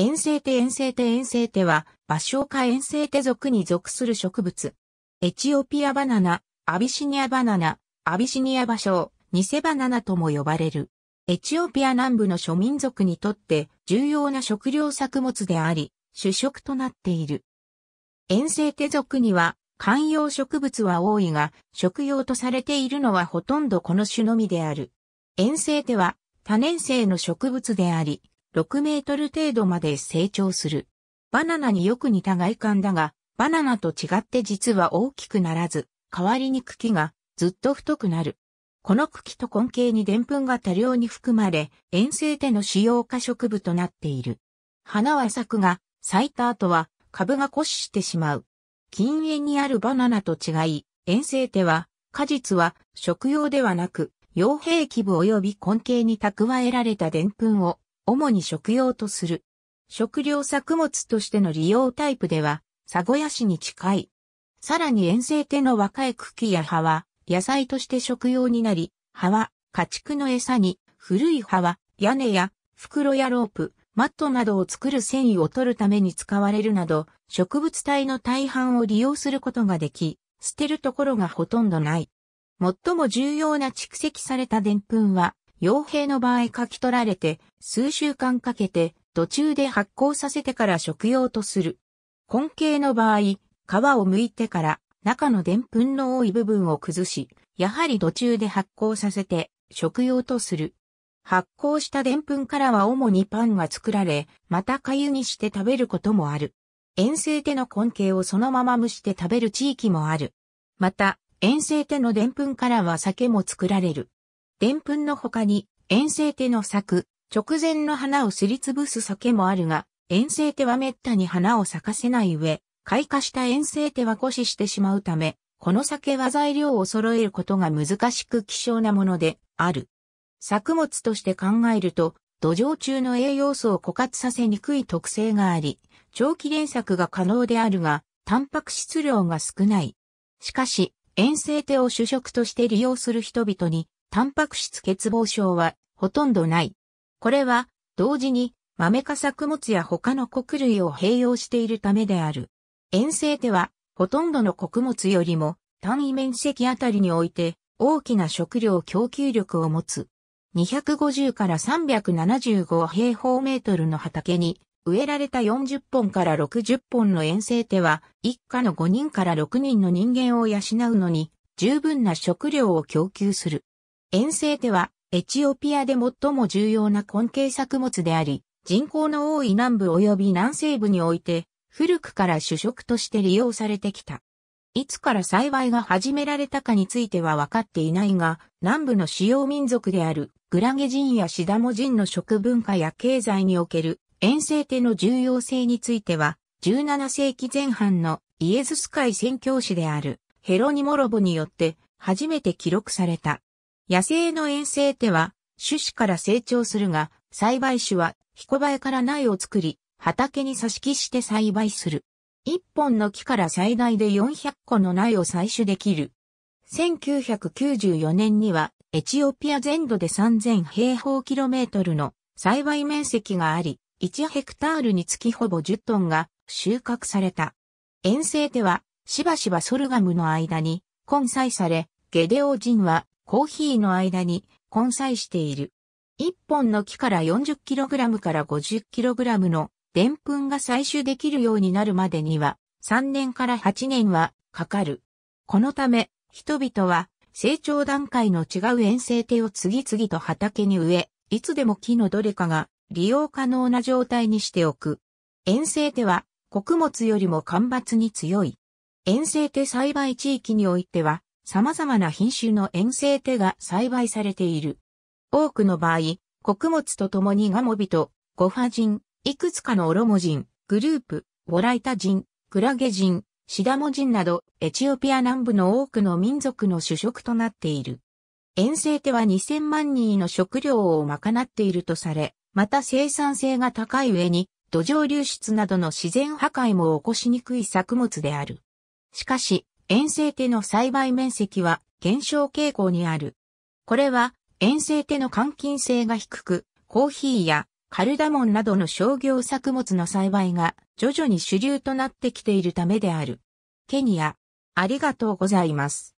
遠征手遠征手遠征手は、場所科遠征手属に属する植物。エチオピアバナナ、アビシニアバナナ、アビシニア芭蕉、セバナナとも呼ばれる。エチオピア南部の諸民族にとって重要な食料作物であり、主食となっている。遠征手属には、観葉植物は多いが、食用とされているのはほとんどこの種のみである。遠征手は、多年生の植物であり、6メートル程度まで成長する。バナナによく似た外観だが、バナナと違って実は大きくならず、代わりに茎がずっと太くなる。この茎と根茎に澱粉が多量に含まれ、遠征での主要化植物となっている。花は咲くが、咲いた後は株が枯死してしまう。近縁にあるバナナと違い、遠征手は、果実は食用ではなく、傭兵器部及び根茎に蓄えられた澱粉を主に食用とする。食料作物としての利用タイプでは、サゴヤ市に近い。さらに遠征手の若い茎や葉は、野菜として食用になり、葉は家畜の餌に、古い葉は屋根や袋やロープ、マットなどを作る繊維を取るために使われるなど、植物体の大半を利用することができ、捨てるところがほとんどない。最も重要な蓄積されたプンは、傭兵の場合書き取られて、数週間かけて、途中で発酵させてから食用とする。根茎の場合、皮を剥いてから中のでんぷんの多い部分を崩し、やはり途中で発酵させて食用とする。発酵したでんぷんからは主にパンが作られ、また粥にして食べることもある。遠征手の根茎をそのまま蒸して食べる地域もある。また、遠征手のでんぷんからは酒も作られる。でんぷんの他に、遠征手の咲く、直前の花をすりつぶす酒もあるが、遠征手は滅多に花を咲かせない上、開花した遠征手は枯死してしまうため、この酒は材料を揃えることが難しく希少なものである。作物として考えると、土壌中の栄養素を枯渇させにくい特性があり、長期連作が可能であるが、タンパク質量が少ない。しかし、遠征手を主食として利用する人々にタンパク質欠乏症はほとんどない。これは同時に豆か作物や他の穀類を併用しているためである。遠征手はほとんどの穀物よりも単位面積あたりにおいて大きな食料供給力を持つ。250から375平方メートルの畑に植えられた40本から60本の遠征手は一家の5人から6人の人間を養うのに十分な食料を供給する。遠征手は、エチオピアで最も重要な根茎作物であり、人口の多い南部及び南西部において、古くから主食として利用されてきた。いつから栽培が始められたかについては分かっていないが、南部の主要民族であるグラゲ人やシダモ人の食文化や経済における遠征手の重要性については、17世紀前半のイエズス会宣教師であるヘロニモロボによって初めて記録された。野生の遠征手は、種子から成長するが、栽培種は、ヒコバエから苗を作り、畑に挿し木して栽培する。一本の木から最大で400個の苗を採取できる。1994年には、エチオピア全土で3000平方キロメートルの栽培面積があり、1ヘクタールにつきほぼ10トンが収穫された。遠征手は、しばしばソルガムの間に、根菜され、ゲデオジンはコーヒーの間に混菜している。一本の木から 40kg から 50kg の澱粉が採取できるようになるまでには3年から8年はかかる。このため人々は成長段階の違う遠征手を次々と畑に植え、いつでも木のどれかが利用可能な状態にしておく。遠征手は穀物よりも干ばつに強い。遠征手栽培地域においては様々な品種の遠征手が栽培されている。多くの場合、穀物と共にガモビと、ゴファ人、いくつかのオロモ人、グループ、ボライタ人、クラゲ人、シダモ人など、エチオピア南部の多くの民族の主食となっている。遠征手は2000万人の食料を賄っているとされ、また生産性が高い上に、土壌流出などの自然破壊も起こしにくい作物である。しかし、遠征手の栽培面積は減少傾向にある。これは遠征手の換金性が低く、コーヒーやカルダモンなどの商業作物の栽培が徐々に主流となってきているためである。ケニア、ありがとうございます。